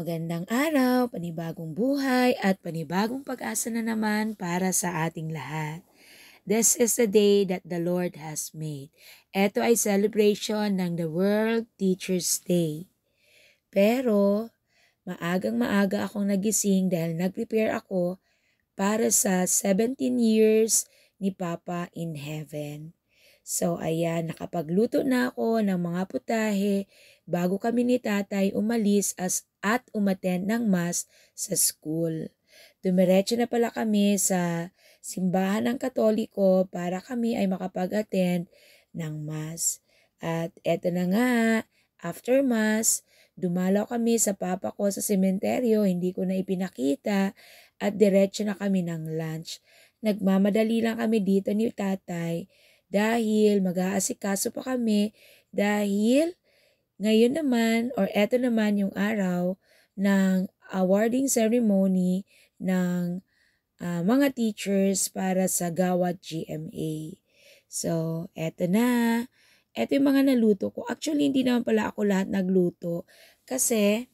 Magandang araw, panibagong buhay at panibagong pag-asa na naman para sa ating lahat. This is the day that the Lord has made. Ito ay celebration ng the World Teacher's Day. Pero, maagang maaga akong nagising dahil nag-prepare ako para sa 17 years ni Papa in Heaven. So ayan, nakapagluto na ako ng mga putahe bago kami ni tatay umalis as at umaten ng mas sa school. Dumiretso na pala kami sa simbahan ng Katoliko para kami ay makapag-attend ng mas. At eto na nga, after mas, dumalaw kami sa papa ko sa sementeryo, hindi ko na ipinakita at diretso na kami ng lunch. Nagmamadali lang kami dito ni tatay dahil mag-aasikaso pa kami dahil ngayon naman or eto naman yung araw ng awarding ceremony ng uh, mga teachers para sa Gawad GMA. So, eto na. Eto yung mga naluto ko. Actually, hindi naman pala ako lahat nagluto kasi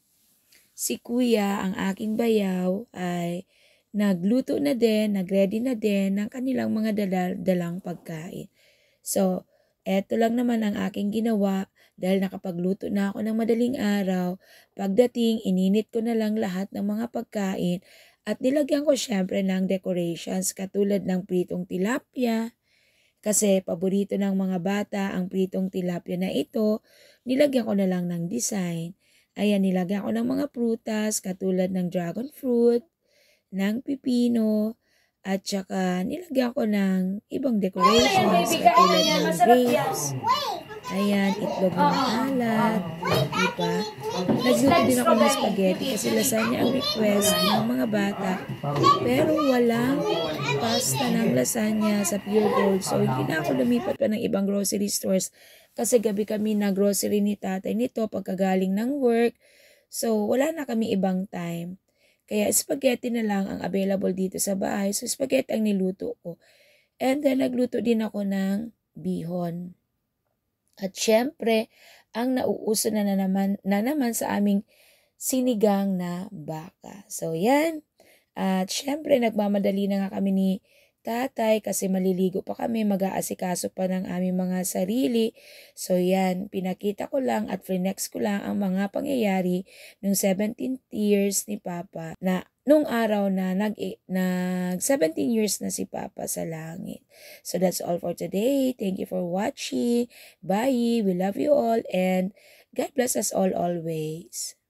si kuya, ang aking bayaw, ay nagluto na din, nagready na din ng kanilang mga dalal dalang pagkain. So, eto lang naman ang aking ginawa dahil nakapagluto na ako ng madaling araw. Pagdating, ininit ko na lang lahat ng mga pagkain at nilagyan ko syempre ng decorations katulad ng pritong tilapia. Kasi paborito ng mga bata ang pritong tilapia na ito, nilagyan ko na lang ng design. Ayan, nilagyan ko ng mga prutas katulad ng dragon fruit, ng pipino, at saka nilagyan ko ng ibang decorations katulad ng grapes. Ayan, itlog ng alat. Diba? Nagluto din ako ng spaghetti kasi lasagna ang request ng mga bata. Pero walang pasta ng lasagna sa Pure Gold. So, hindi na ako lumipat pa ng ibang grocery stores kasi gabi kami na grocery ni tatay nito pagkagaling ng work. So, wala na kami ibang time. Kaya spaghetti na lang ang available dito sa bahay. So spaghetti ang niluto ko. And then nagluto din ako ng bihon. At syempre, ang nauuso na, na, naman, na naman sa aming sinigang na baka. So yan. At syempre, nagmamadali na nga kami ni tatay kasi maliligo pa kami, mag-aasikaso pa ng aming mga sarili. So yan, pinakita ko lang at frinex ko lang ang mga pangyayari nung 17 years ni Papa na nung araw na nag, nag 17 years na si Papa sa langit. So that's all for today. Thank you for watching. Bye. We love you all and God bless us all always.